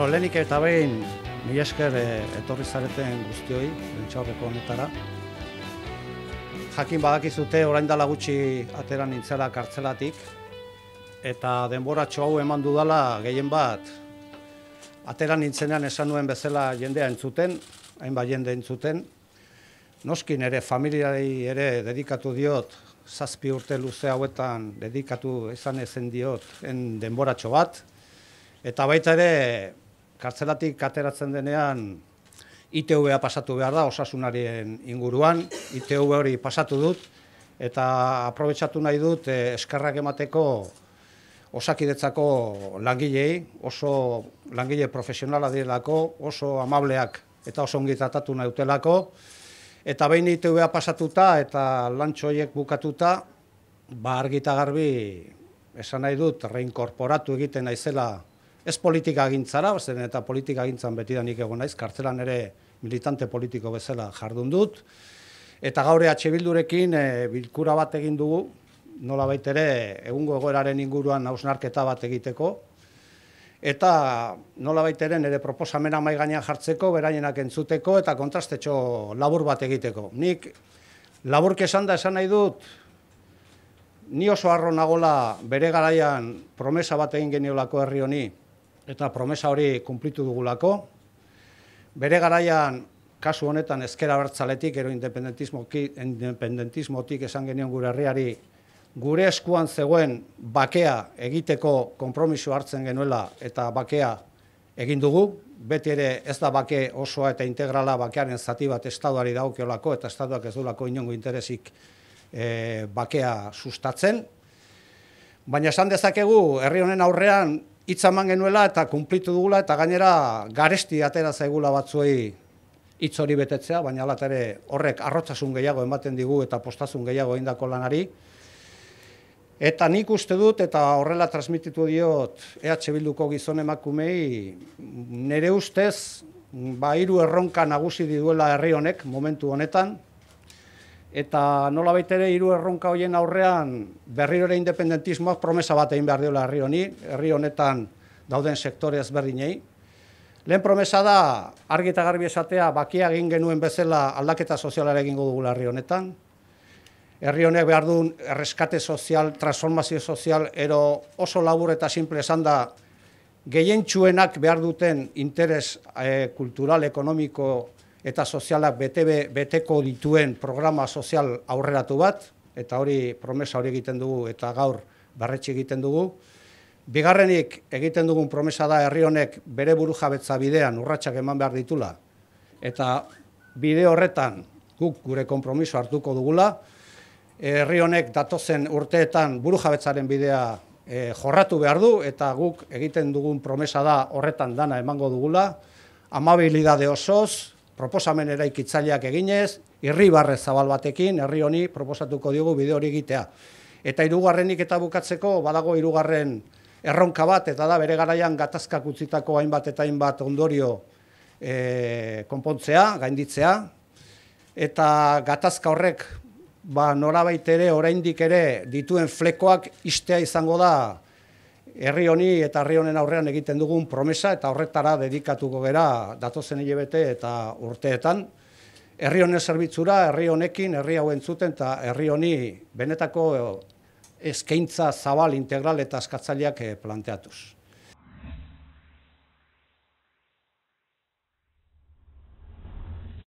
Bueno, lehenik eta behin, mi esker e, etorri zareten guztioi, bentsaurreko honetara. Jakin badakizute orain dala gutxi atera nintzela kartzelatik, eta denboratxo hau eman dudala gehien bat, atera nintzenean esan nuen bezala jendea entzuten, hainbat jende entzuten, noskin ere familiari ere dedikatu diot, zazpi urte luze hauetan dedikatu esan ezen diot en denboratxo bat, eta baita ere kartzelatik kateratzen denean ITV-a pasatu behar da osasunarien inguruan, ITV hori pasatu dut, eta aprobetsatu nahi dut eh, eskerrak emateko osakidetzako langilei, oso langile profesionala direlako, oso amableak eta oso ongi tratatu nahi utelako, eta behin ITV-a pasatuta eta lantxoiek bukatuta, ba argita garbi esan nahi dut reinkorporatu egiten naizela Ez politika gintzara, bazen, eta politika gintzan beti da nik egon naiz, kartzelan ere militante politiko bezala jardun dut. Eta gaur ehatxe bildurekin e, bilkura bat egin dugu, nola baitere egungo egoeraren inguruan hausnarketa bat egiteko. Eta nola baitere nire proposamena maigaina jartzeko, berainenak entzuteko eta kontrastetxo labur bat egiteko. Nik laburke esan da esan nahi dut, ni oso arro nagola bere garaian promesa bat egin geniolako herri honi, eta promesa hori kumplitu dugulako. Bere garaian, kasu honetan ezkera bertzaletik, ero independentismotik esan genion gure herriari, gure eskuan zegoen bakea egiteko konpromiso hartzen genuela eta bakea egin dugu, beti ere ez da bake osoa eta integrala bakearen zati bat estatuari daukiolako eta estatuak ez dulako inongo interesik eh, bakea sustatzen. Baina esan dezakegu, herri honen aurrean itzaman genuela eta kumplitu dugula eta gainera garesti atera zaigula batzuei hitz hori betetzea, baina alat ere horrek arrotzasun gehiago ematen digu eta postasun gehiago indako lanari. Eta nik uste dut eta horrela transmititu diot EH Bilduko gizon emakumei nere ustez, ba, iru erronka nagusi diduela herri honek momentu honetan, eta nola ere hiru erronka hoien aurrean berriro ere independentismoak promesa bat egin behar diola herri honi, herri honetan dauden sektore ezberdinei. Lehen promesa da, argi eta garbi esatea, bakia egin genuen bezala aldaketa soziala egingo dugu herri honetan. Herri honek behar duen erreskate sozial, transformazio sozial, ero oso labur eta simple esan da, gehien behar duten interes eh, kultural, ekonomiko eta sozialak BTB beteko dituen programa sozial aurreratu bat eta hori promesa hori egiten dugu eta gaur barretxe egiten dugu. Bigarrenik egiten dugun promesa da herri honek bere burujabetza bidean urratsak eman behar ditula eta bide horretan guk gure konpromiso hartuko dugula. Herri honek datozen urteetan burujabetzaren bidea e, jorratu behar du eta guk egiten dugun promesa da horretan dana emango dugula. Amabilidade osoz, proposamen eraikitzaileak eginez, irri barre zabal batekin, herri honi proposatuko diogu bide hori egitea. Eta irugarrenik eta bukatzeko, badago irugarren erronka bat, eta da bere garaian gatazka kutsitako hainbat eta hainbat ondorio e, konpontzea, gainditzea, eta gatazka horrek, ba, norabait ere, oraindik ere, dituen flekoak istea izango da, herri honi eta herri honen aurrean egiten dugun promesa eta horretara dedikatuko gera datozen hilabete eta urteetan herri honen zerbitzura herri honekin herri hau entzuten eta herri honi benetako eskaintza zabal integral eta askatzaileak eh, planteatuz